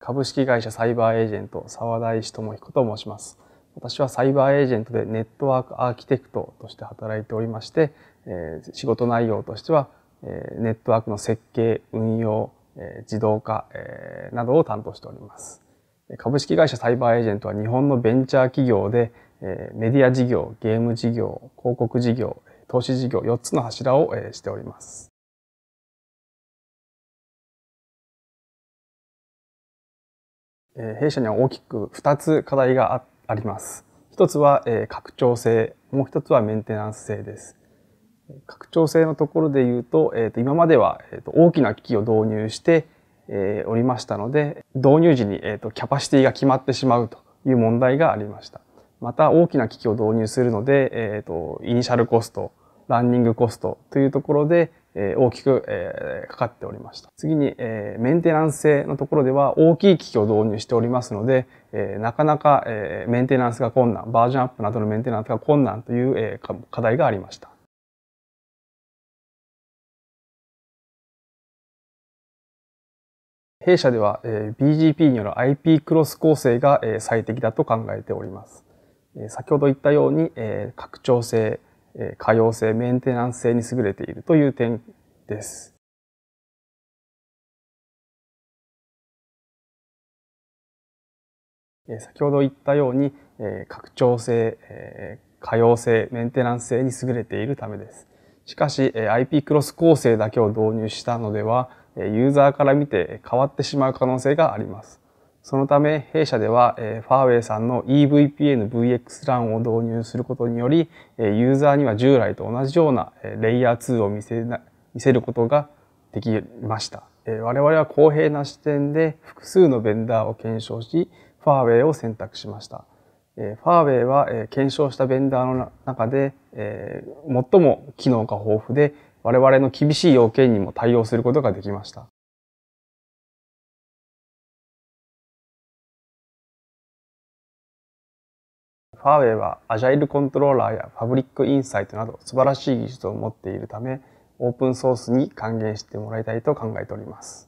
株式会社サイバーエージェント沢田石智彦と申します。私はサイバーエージェントでネットワークアーキテクトとして働いておりまして、え仕事内容としては、えネットワークの設計、運用、え自動化、えなどを担当しております。株式会社サイバーエージェントは日本のベンチャー企業で、えメディア事業、ゲーム事業、広告事業、投資事業4つの柱を、えしております。え弊社には大きく2つ課題があります。1つは、え拡張性、もう1つはメンテナンス性です。拡張性のところで言うと、えっと今までは、えっと大きな機器を導入して、えおりましたので、導入時に、えっとキャパシティが決まってしまうという問題がありました。また大きな機器を導入するので、えっとイニシャルコスト、ランニングコストというところで、え大きく、えかかっておりました。次に、えメンテナンス性のところでは大きい機器を導入しておりますので、えなかなか、えメンテナンスが困難、バージョンアップなどのメンテナンスが困難という、え課題がありました。弊社では BGP による IP クロス構成が最適だと考えております。先ほど言ったように拡張性、可用性、メンテナンス性に優れているという点です。先ほど言ったように、拡張性、可用性、メンテナンス性に優れているためです。しかし、IP クロス構成だけを導入したのでは、ユーザーから見て変わってしまう可能性があります。そのため弊社では、ファーウェイさんの EVPNVXLAN を導入することにより、ユーザーには従来と同じような、レイヤー2を見せな見せることができました。我々は公平な視点で複数のベンダーを検証し、ファーウェイを選択しました。ファーウェイは、検証したベンダーの中で、最も機能が豊富で、我々の厳しい要件にも対応することができました。ファーウェイはアジャイルコントローラーやパブリックインサイトなど素晴らしい技術を持っているため、オープンソースに還元してもらいたいと考えております。